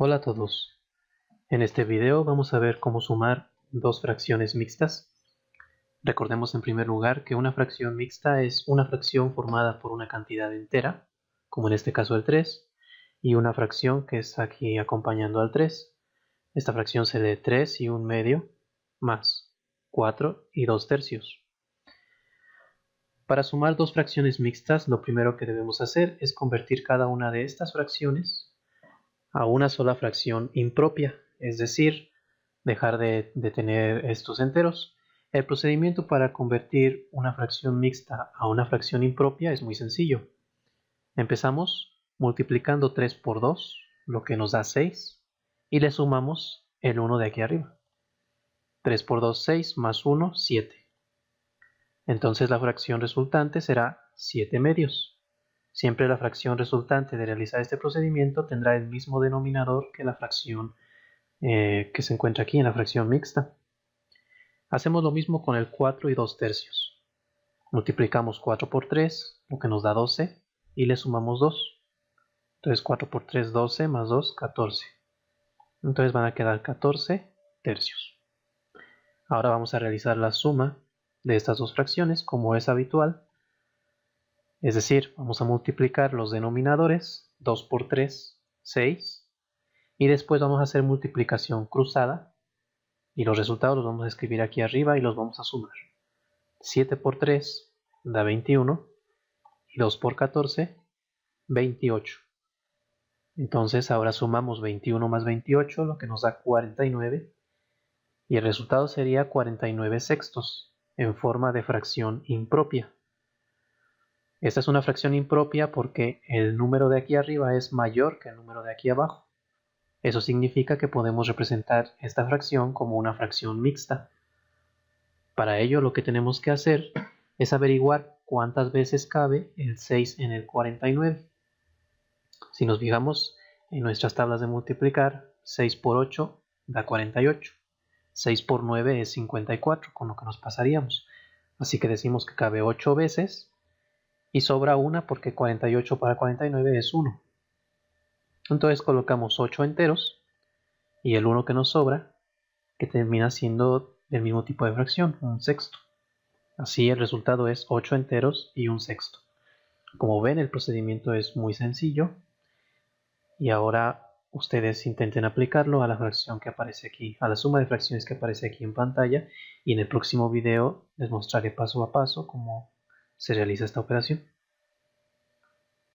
Hola a todos. En este video vamos a ver cómo sumar dos fracciones mixtas. Recordemos en primer lugar que una fracción mixta es una fracción formada por una cantidad entera, como en este caso el 3, y una fracción que está aquí acompañando al 3. Esta fracción se 3 y 1 medio más 4 y 2 tercios. Para sumar dos fracciones mixtas, lo primero que debemos hacer es convertir cada una de estas fracciones a una sola fracción impropia, es decir, dejar de, de tener estos enteros. El procedimiento para convertir una fracción mixta a una fracción impropia es muy sencillo. Empezamos multiplicando 3 por 2, lo que nos da 6, y le sumamos el 1 de aquí arriba. 3 por 2, 6, más 1, 7. Entonces la fracción resultante será 7 medios. Siempre la fracción resultante de realizar este procedimiento tendrá el mismo denominador que la fracción eh, que se encuentra aquí en la fracción mixta. Hacemos lo mismo con el 4 y 2 tercios. Multiplicamos 4 por 3, lo que nos da 12, y le sumamos 2. Entonces 4 por 3, 12, más 2, 14. Entonces van a quedar 14 tercios. Ahora vamos a realizar la suma de estas dos fracciones como es habitual es decir, vamos a multiplicar los denominadores, 2 por 3, 6, y después vamos a hacer multiplicación cruzada, y los resultados los vamos a escribir aquí arriba y los vamos a sumar. 7 por 3 da 21, y 2 por 14, 28. Entonces ahora sumamos 21 más 28, lo que nos da 49, y el resultado sería 49 sextos, en forma de fracción impropia. Esta es una fracción impropia porque el número de aquí arriba es mayor que el número de aquí abajo. Eso significa que podemos representar esta fracción como una fracción mixta. Para ello lo que tenemos que hacer es averiguar cuántas veces cabe el 6 en el 49. Si nos fijamos en nuestras tablas de multiplicar, 6 por 8 da 48. 6 por 9 es 54, con lo que nos pasaríamos. Así que decimos que cabe 8 veces y sobra una porque 48 para 49 es 1. Entonces colocamos 8 enteros y el 1 que nos sobra, que termina siendo del mismo tipo de fracción, un sexto. Así el resultado es 8 enteros y un sexto. Como ven, el procedimiento es muy sencillo y ahora ustedes intenten aplicarlo a la fracción que aparece aquí, a la suma de fracciones que aparece aquí en pantalla y en el próximo video les mostraré paso a paso cómo se realiza esta operación.